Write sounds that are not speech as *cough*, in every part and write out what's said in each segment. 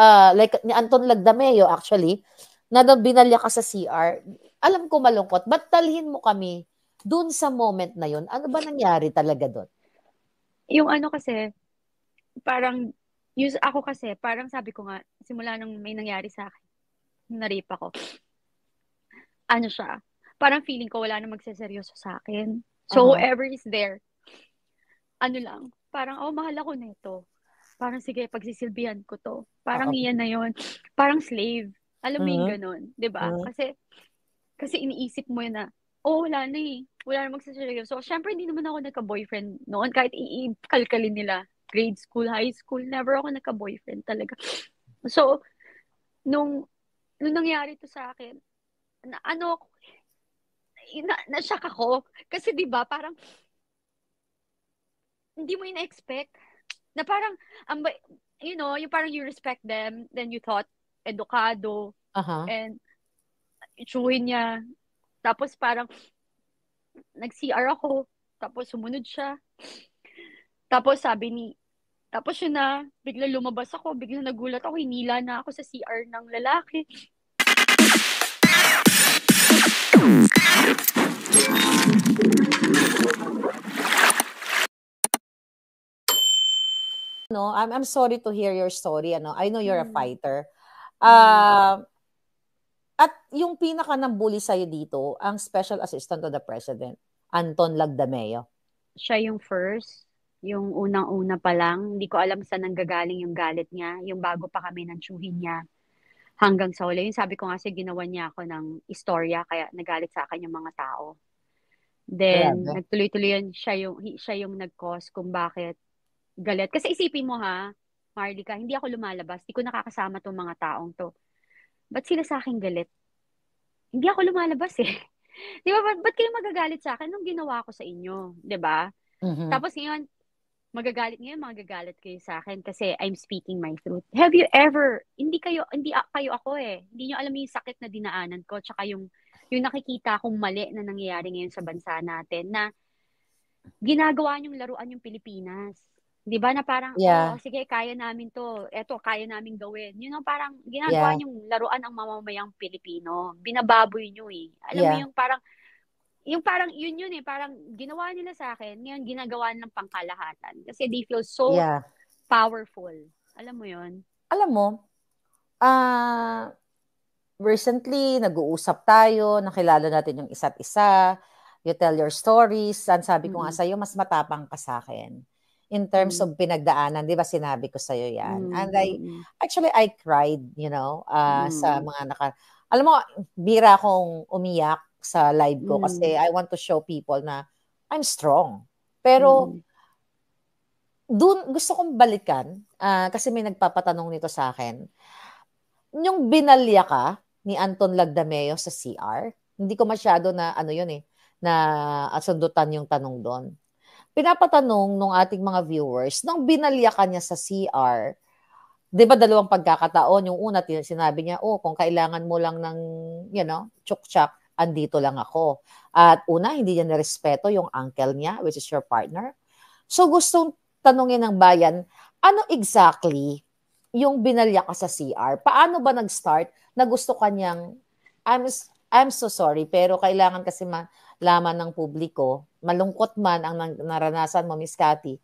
uh, like ni Anton Lagdameo actually, na binalya ka sa CR, alam ko malungkot, but talhin mo kami dun sa moment na yon Ano ba nangyari talaga doon? Yung ano kasi, parang, yung, ako kasi, parang sabi ko nga, simula nang may nangyari sa akin, naripa ko. Ano siya, parang feeling ko wala na magseseryoso sa akin. So, uh-huh. whoever is there, ano lang, parang, oh, mahal ako nito parang sige, pagsisilbihan ko to. Parang uh-huh. iyan na yon Parang slave. Alam mo uh-huh. ganun, di ba? Uh-huh. Kasi, kasi iniisip mo yun na, oh, wala na eh. Wala na magsasalagaw. So, syempre, hindi naman ako nagka-boyfriend noon. Kahit i-kalkalin nila. Grade school, high school, never ako nagka-boyfriend talaga. *sniffs* So, nung, nung nangyari to sa akin, na, ano na, na-shock ako. Kasi 'di ba, parang hindi mo ina-expect na parang, um, you know, you parang you respect them, then you thought, edukado, uh-huh. and itsuhin niya. Tapos parang, nag-CR ako, tapos sumunod siya. Tapos sabi ni, tapos yun na, bigla lumabas ako, bigla nagulat ako, hinila na ako sa CR ng lalaki. no, I'm I'm sorry to hear your story ano. I know you're mm. a fighter. Uh, at yung pinaka bully sa iyo dito, ang Special Assistant to the President, Anton Lagdameo. Siya yung first, yung unang-una pa lang, hindi ko alam saan nanggagaling yung galit niya, yung bago pa kami nang tsuhin niya hanggang sa huli. Yung sabi ko nga siya, ginawa niya ako ng istorya kaya nagalit sa akin yung mga tao. Then Grabe. nagtuloy-tuloy yan siya yung siya yung nag-cause kung bakit galit. Kasi isipin mo ha, Marlica, hindi ako lumalabas. Hindi ko nakakasama tong mga taong to. Ba't sila sa akin galit? Hindi ako lumalabas eh. *laughs* Di ba? Ba't, ba't kayo magagalit sa akin nung ginawa ko sa inyo? Di ba? Mm-hmm. Tapos ngayon, magagalit ngayon, magagalit kayo sa akin kasi I'm speaking my truth. Have you ever, hindi kayo, hindi kayo ako eh. Hindi nyo alam yung sakit na dinaanan ko, tsaka yung, yung nakikita kong mali na nangyayari ngayon sa bansa natin na ginagawa nyong laruan yung Pilipinas. 'Di ba na parang oh, yeah. oh, sige, kaya namin 'to. Eto, kaya namin gawin. Yun know, parang ginagawa yeah. yung laruan ang mamamayang Pilipino. Binababoy niyo eh. Alam yeah. mo yung parang yung parang yun yun eh, parang ginawa nila sa akin, ngayon ginagawa ng pangkalahatan kasi they feel so yeah. powerful. Alam mo yun? Alam mo, ah uh, recently nag-uusap tayo, nakilala natin yung isa't isa, you tell your stories, and sabi ko mm-hmm. nga sa'yo, mas matapang ka sa akin in terms mm-hmm. of pinagdaanan, 'di ba sinabi ko sa iyo 'yan. Mm-hmm. And I mm. actually I cried, you know, uh, mm-hmm. sa mm. mga naka Alam mo, bira akong umiyak sa live ko mm-hmm. kasi mm. I want to show people na I'm strong. Pero mm-hmm. Doon gusto kong balikan uh, kasi may nagpapatanong nito sa akin. Yung binalya ka ni Anton Lagdameo sa CR, hindi ko masyado na ano yun eh na asundutan yung tanong doon pinapatanong nung ating mga viewers, nung binalyakan niya sa CR, di ba dalawang pagkakataon, yung una sinabi niya, oh, kung kailangan mo lang ng, you know, chuk chukchak, andito lang ako. At una, hindi niya nirespeto yung uncle niya, which is your partner. So gustong tanungin ng bayan, ano exactly yung binalya ka sa CR? Paano ba nag-start na gusto kanyang, I'm, I'm so sorry, pero kailangan kasi ma- laman ng publiko. Malungkot man ang naranasan mo, Miss Cathy.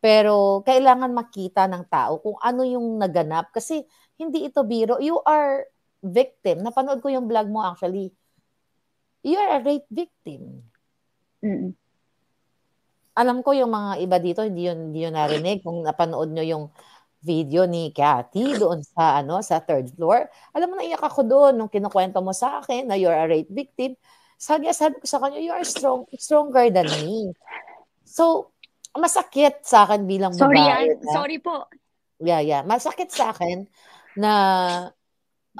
Pero kailangan makita ng tao kung ano yung naganap kasi hindi ito biro. You are victim. Napanood ko yung vlog mo actually. You are a rape victim. Mm-mm. Alam ko yung mga iba dito, hindi yun, hindi yun narinig. Kung napanood nyo yung video ni Cathy doon sa ano sa third floor. Alam mo, na iyak ako doon nung kinukwento mo sa akin na you're a rape victim. Sabi, sabi ko sa kanya, you are strong, stronger than me. So, masakit sa akin bilang sorry, babae. Sorry, ah. sorry po. Yeah, yeah. Masakit sa akin na,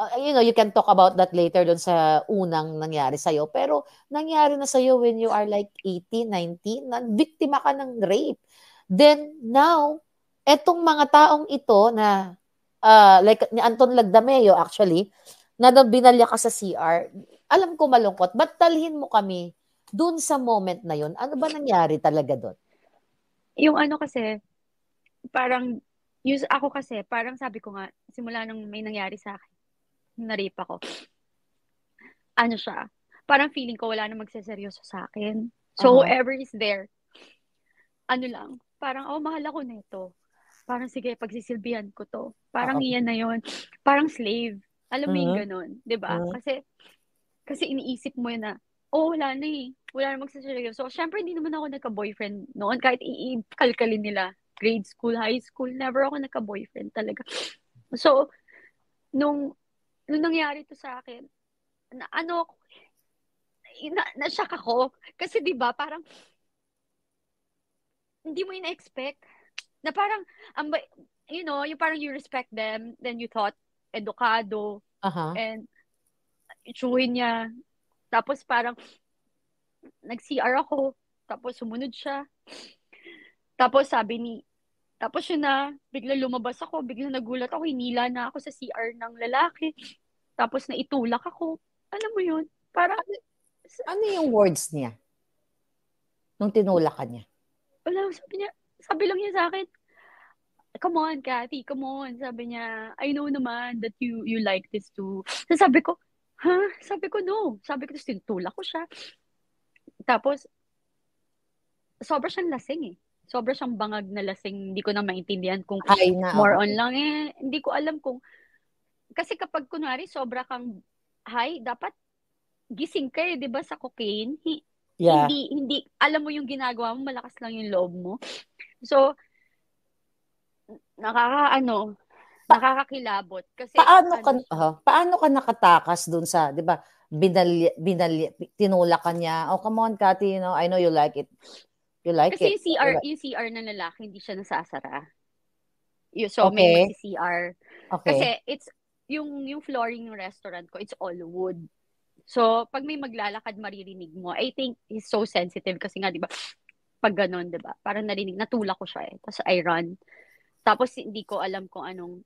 uh, you know, you can talk about that later doon sa unang nangyari sa'yo. Pero, nangyari na sa'yo when you are like 18, 19, na biktima ka ng rape. Then, now, etong mga taong ito na, uh, like ni Anton Lagdameo actually, na binalya ka sa CR, alam ko malungkot, ba't talhin mo kami dun sa moment na yun? Ano ba nangyari talaga doon? Yung ano kasi, parang, yung, ako kasi, parang sabi ko nga, simula nung may nangyari sa akin, narip ako. Ano siya, parang feeling ko wala na magseseryoso sa akin. So, uh-huh. whoever is there, ano lang, parang, oh, mahal ako nito. Parang, sige, pagsisilbihan ko to. Parang, uh-huh. iyan na yon Parang slave. Alam mo uh-huh. yung ganun, di ba? Uh-huh. Kasi, kasi iniisip mo yun na, oh, wala na eh. Wala na magsasalagaw. So, syempre, hindi naman ako nagka-boyfriend noon. Kahit i-kalkalin nila. Grade school, high school, never ako nagka-boyfriend talaga. So, nung, nung nangyari to sa akin, na, ano na, na-shock ako. Kasi di ba parang, hindi mo ina-expect. Na parang, um, you know, you parang you respect them, then you thought, edukado, uh-huh. and Chewin niya. Tapos parang, nag-CR ako. Tapos sumunod siya. Tapos sabi ni, tapos yun na, bigla lumabas ako, bigla nagulat ako, hinila na ako sa CR ng lalaki. Tapos naitulak ako. Alam ano mo yun? Parang... Ano, ano yung words niya? Nung tinulak ka niya? Wala, sabi niya, sabi lang niya sa akin, come on, Kathy, come on. Sabi niya, I know naman that you you like this too. So sabi ko, ha? Sabi ko, no. Sabi ko, tapos tinutulak ko siya. Tapos, sobra siyang lasing eh. Sobra siyang bangag na lasing. Hindi ko na maintindihan kung Ay, na, more okay. on lang eh. Hindi ko alam kung... Kasi kapag kunwari, sobra kang high, dapat gising ka eh, di ba, sa cocaine. Hi- yeah. Hindi, hindi, alam mo yung ginagawa mo, malakas lang yung loob mo. So, nakaka, ano, pa- nakakakilabot kasi paano ano, ka uh, oh, paano ka nakatakas doon sa 'di ba binal binal tinula ka oh come on Kati you know I know you like it you like kasi it kasi CR yung CR na lalaki hindi siya nasasara you so okay. may CR okay. kasi it's yung yung flooring ng restaurant ko it's all wood so pag may maglalakad maririnig mo I think he's so sensitive kasi nga 'di ba pag ganun 'di ba parang narinig natula ko siya eh tapos I run tapos hindi ko alam kung anong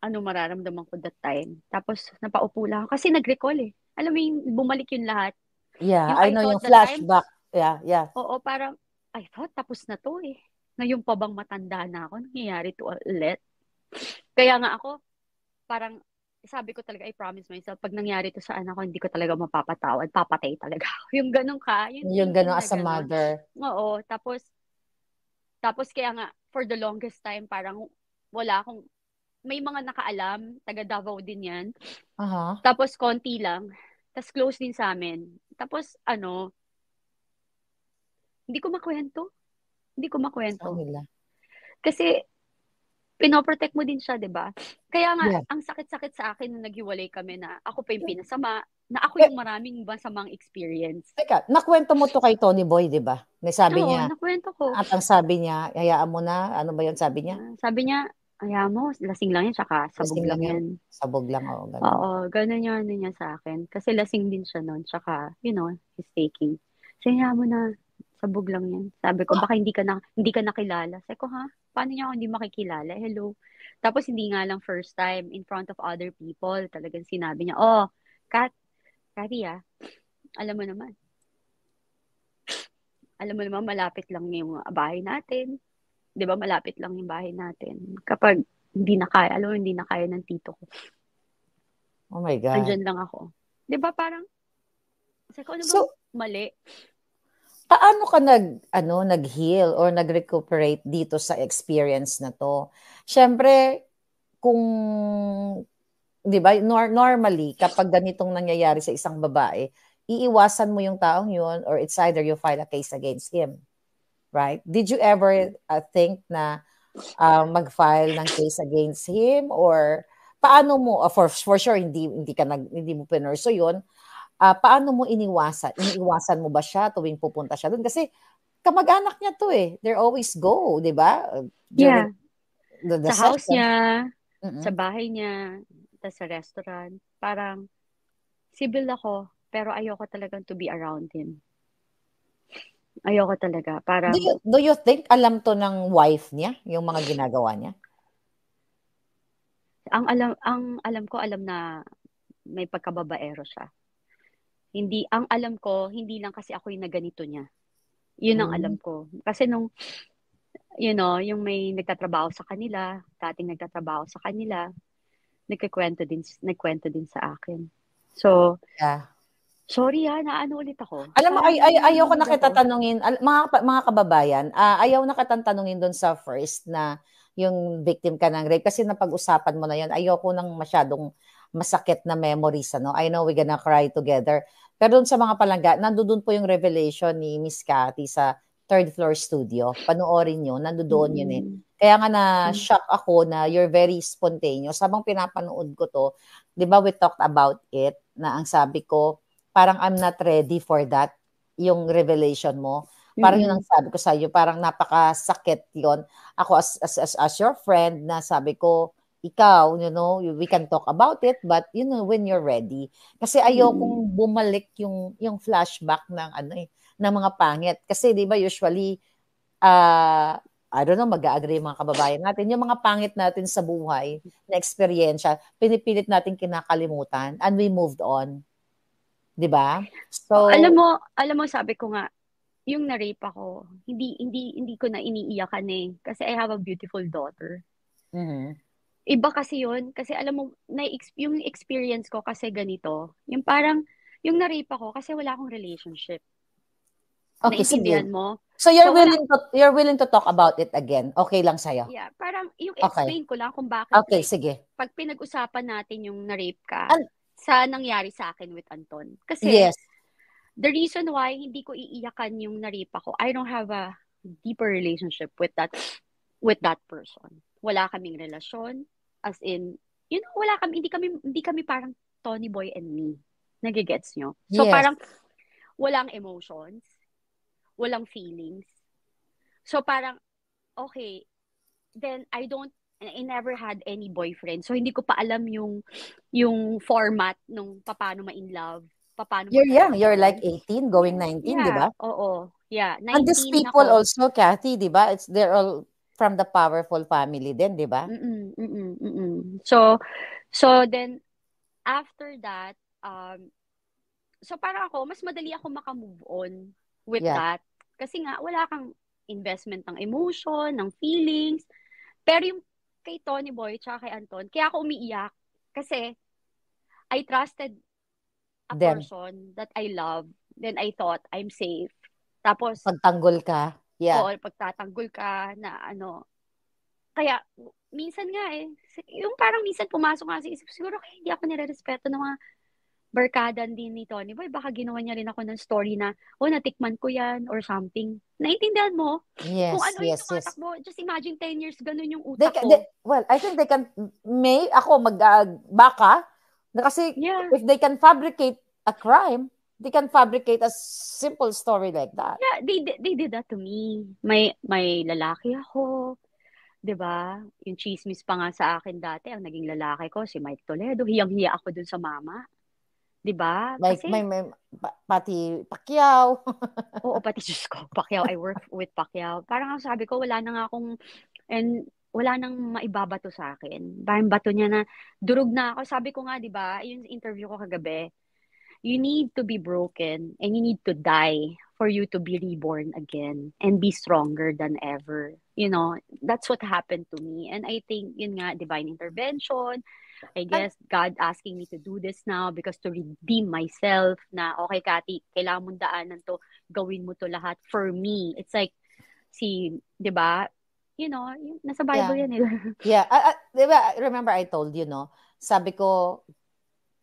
ano mararamdaman ko that time. Tapos, napaupo lang ako. Kasi nag-recall eh. Alam mo yung bumalik yung lahat. Yeah, yung I, know yung flashback. Time, yeah, yeah. Oo, parang, I thought tapos na to eh. Ngayon pa bang matanda na ako? Nangyayari to ulit? Kaya nga ako, parang, sabi ko talaga, I promise myself, pag nangyari to sa anak ko, hindi ko talaga mapapatawad. Papatay talaga ako. *laughs* Yung ganun ka. Yun, yung, yung ganun as a mother. Oo, tapos, tapos kaya nga, for the longest time, parang wala akong may mga nakaalam, taga Davao din yan. Uh-huh. Tapos konti lang. Tapos close din sa amin. Tapos ano, hindi ko makwento. Hindi ko makwento. Samila. Kasi pinoprotect mo din siya, 'di ba? Kaya nga yeah. ang sakit-sakit sa akin nung naghiwalay kami na ako pa yung pinasama, na ako yung maraming masamang experience. Teka, nakwento mo to kay Tony Boy, 'di ba? May sabi Oo, niya. nakwento ko. At ang sabi niya, hayaan mo na, ano ba yun sabi niya? Uh, sabi niya, kaya mo, lasing lang yan, tsaka sabog lasing lang yan. Sabog lang, oo. Ganun. Oo, ganun yung ano niya sa akin. Kasi lasing din siya noon, tsaka, you know, he's taking. So, mo na, sabog lang yan. Sabi ko, baka hindi ka, na, hindi ka nakilala. Sabi ko, ha? Paano niya ako hindi makikilala? Hello? Tapos, hindi nga lang first time in front of other people. Talagang sinabi niya, oh, Kat, Kathy, ah, alam mo naman. Alam mo naman, malapit lang yung bahay natin 'di ba malapit lang yung bahay natin. Kapag hindi na kaya, alam mo, hindi na kaya ng tito ko. Oh my God. Andiyan lang ako. 'Di ba parang, kasi ko ano ba, mali? Paano ka nag ano nag-heal or nag-recuperate dito sa experience na to? Syempre kung 'di ba nor- normally kapag ganitong nangyayari sa isang babae, iiwasan mo yung taong yun or it's either you file a case against him right? Did you ever uh, think na uh, mag-file ng case against him or paano mo uh, for for sure hindi hindi ka nag, hindi mo pinerso 'yon. Uh, ah, paano mo iniwasan? Iniiwasan mo ba siya tuwing pupunta siya doon kasi kamag-anak niya 'to eh. they're always go, 'di ba? Yeah. The, the sa session. house niya, mm-hmm. sa bahay niya, tas sa restaurant. Parang civil ako pero ayoko talagang to be around him. Ayoko talaga. Para do you, do you think alam to ng wife niya, yung mga ginagawa niya? Ang alam ang alam ko alam na may pagkababaero siya. Hindi ang alam ko, hindi lang kasi ako yung naganito niya. Yun ang mm. alam ko. Kasi nung you know, yung may nagtatrabaho sa kanila, dating nagtatrabaho sa kanila, nagkikwento din nagkwento din sa akin. So, yeah Sorry ha, naano ulit ako. Alam mo, ay, ay, ayaw ko na kita tanungin, mga, mga kababayan, uh, ayaw na kitang tanungin doon sa first na yung victim ka ng rape kasi napag-usapan mo na yun. Ayoko nang masyadong masakit na memories. Ano? I know we're gonna cry together. Pero doon sa mga palangga, nandoon po yung revelation ni Miss Cathy sa third floor studio. Panoorin yun, nandoon mm. yun eh. Mm-hmm. Kaya nga na-shock ako na you're very spontaneous. Habang pinapanood ko to, di ba we talked about it na ang sabi ko, parang I'm not ready for that, yung revelation mo. Parang mm-hmm. yun ang sabi ko sa iyo, parang napakasakit yon Ako as, as, as, as your friend na sabi ko, ikaw, you know, we can talk about it, but you know, when you're ready. Kasi ayokong mm bumalik yung, yung flashback ng ano eh, ng mga pangit. Kasi 'di ba usually uh, I don't know, mag-agree mga kababayan natin, yung mga pangit natin sa buhay na eksperyensya, pinipilit natin kinakalimutan and we moved on. 'di ba? So alam mo, alam mo sabi ko nga yung na-rape ako, hindi hindi hindi ko na iniiyakan eh kasi I have a beautiful daughter. Mhm. Iba kasi 'yon kasi alam mo na yung experience ko kasi ganito, yung parang yung na-rape ako kasi wala akong relationship. Okay, sige. mo. So you're so, willing to you're willing to talk about it again. Okay lang sa'yo. Yeah, parang yung explain okay. ko lang kung bakit. Okay, eh, sige. Pag pinag-usapan natin yung na-rape ka. An- sa nangyari sa akin with Anton. Kasi yes. the reason why hindi ko iiyakan yung naripa ko, I don't have a deeper relationship with that with that person. Wala kaming relasyon as in you know, wala kami hindi kami hindi kami parang Tony Boy and me. Nagigets nyo? So yes. parang walang emotions, walang feelings. So parang okay, then I don't I never had any boyfriend. So hindi ko pa alam yung yung format nung paano ma in love, paano You're young, you're like 18 going 19, yeah, 'di ba? Oo. Yeah, 19 And these people ako. also, Kathy, 'di ba? It's they're all from the powerful family then, 'di ba? mm So so then after that, um so para ako mas madali ako maka-move on with yeah. that kasi nga wala kang investment ng emotion, ng feelings. Pero yung kay Tony Boy tsaka kay Anton, kaya ako umiiyak kasi I trusted a Them. person that I love. Then I thought I'm safe. Tapos pagtanggol ka. Yeah. Oo, pagtatanggol ka na ano. Kaya minsan nga eh, yung parang minsan pumasok nga sa isip, siguro kaya hindi ako nire-respeto ng mga barkadan din ni Tony Boy, baka ginawa niya rin ako ng story na, oh, natikman ko yan or something. Naintindihan mo? Yes, Kung ano yes, yung yes. mo, just imagine 10 years, ganun yung utak ko. well, I think they can, may, ako, mag, uh, baka, na kasi yeah. if they can fabricate a crime, they can fabricate a simple story like that. Yeah, they, they did that to me. May, may lalaki ako, 'di ba? Yung chismis pa nga sa akin dati, ang naging lalaki ko si Mike Toledo, hiyang-hiya ako dun sa mama. 'Di ba? Like Kasi, may, may pati Pacquiao. *laughs* oo, pati Diyos ko, Pacquiao. I work with Pacquiao. Parang ang sabi ko wala na nga akong and wala nang maibabato sa akin. Parang bato niya na durog na ako. Sabi ko nga, 'di ba? Yung interview ko kagabi. You need to be broken and you need to die for you to be reborn again and be stronger than ever. You know, that's what happened to me. And I think, yun nga, divine intervention, I guess God asking me to do this now because to redeem myself na, okay, Kati, kailangan mong daanan to, gawin mo to lahat for me. It's like, si, di ba, you know, nasa Bible yeah. yan eh. *laughs* yeah. Uh, uh, diba, remember I told you, no? Sabi ko,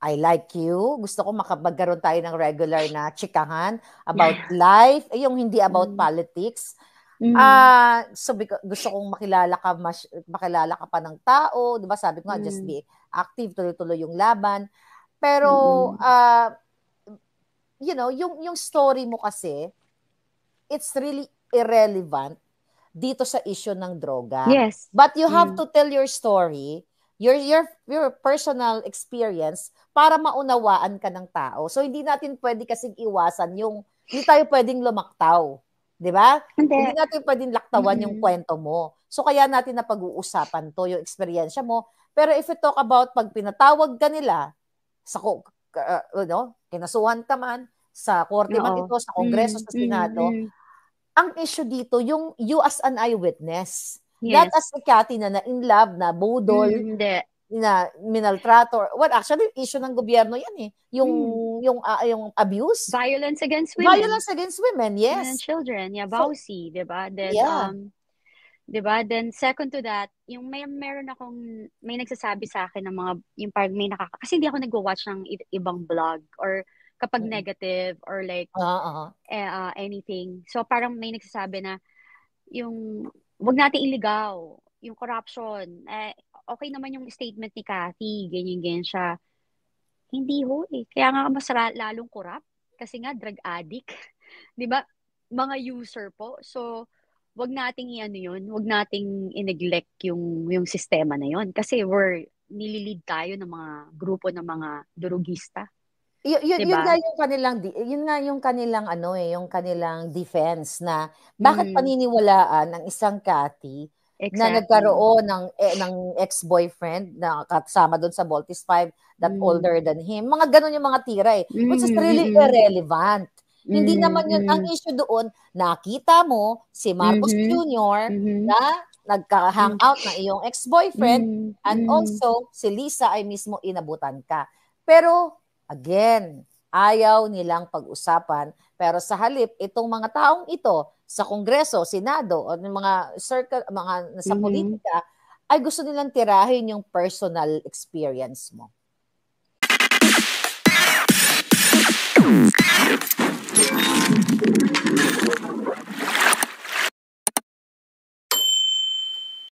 I like you. Gusto ko makapagkaroon tayo ng regular na chikahan about yeah. life, eh, yung hindi about mm. politics. Mm. Uh, so because, gusto kong makilala ka mas, makilala ka pa ng tao, 'di ba? Sabi ko nga mm. just be active, tuloy-tuloy yung laban. Pero mm. uh, you know, yung yung story mo kasi it's really irrelevant dito sa issue ng droga. Yes. But you have mm. to tell your story your your your personal experience para maunawaan ka ng tao. So hindi natin pwede kasing iwasan yung hindi tayo pwedeng lumaktaw, 'di ba? Hindi. hindi natin pwedeng laktawan mm-hmm. yung kwento mo. So kaya natin na pag-uusapan 'to, yung experience mo. Pero if you talk about pag pinatawag ka nila sa uh, you know, kinasuhan ka man sa korte man ito, sa kongreso, mm-hmm. sa senado, mm-hmm. ang issue dito yung you as an eyewitness Yes. Not as si Cathy na na in love, na budol, mm, hindi. na minaltrato. Or, well, actually, issue ng gobyerno yan eh. Yung, mm. yung, uh, yung abuse. Violence against women. Violence against women, yes. And children, yeah, bawsi, so, di ba? Then, yeah. um, 'di ba? Then second to that, yung may meron akong may nagsasabi sa akin ng mga yung parang may nakaka kasi hindi ako nagwo-watch ng i- ibang vlog or kapag mm negative or like uh-huh. eh, uh, anything. So parang may nagsasabi na yung wag natin iligaw yung corruption. Eh, okay naman yung statement ni Cathy, ganyan-ganyan siya. Hindi ho eh. Kaya nga mas lalong corrupt kasi nga drug addict. *laughs* 'Di ba? Mga user po. So, wag nating iano 'yon, wag nating ineglect yung yung sistema na 'yon kasi we're nililid tayo ng mga grupo ng mga durugista. Y- yun, diba? yun nga yung kanilang yun nga yung kanilang ano eh, yung kanilang defense na bakit mm. paniniwalaan ng isang Cathy exactly. na nagkaroon ng eh, ng ex-boyfriend na kasama doon sa Voltis 5 that mm. older than him. Mga ganun yung mga tira eh, mm. which is really mm. mm. irrelevant. mm Hindi naman yun ang mm. issue doon. Nakita mo si Marcos mm-hmm. Jr. Mm-hmm. na nagka-hangout mm na iyong ex-boyfriend mm and mm also si Lisa ay mismo inabutan ka. Pero Again, ayaw nilang pag-usapan pero sa halip itong mga taong ito sa Kongreso, Senado o mga circle mga nasa mm-hmm. politika ay gusto nilang tirahin yung personal experience mo.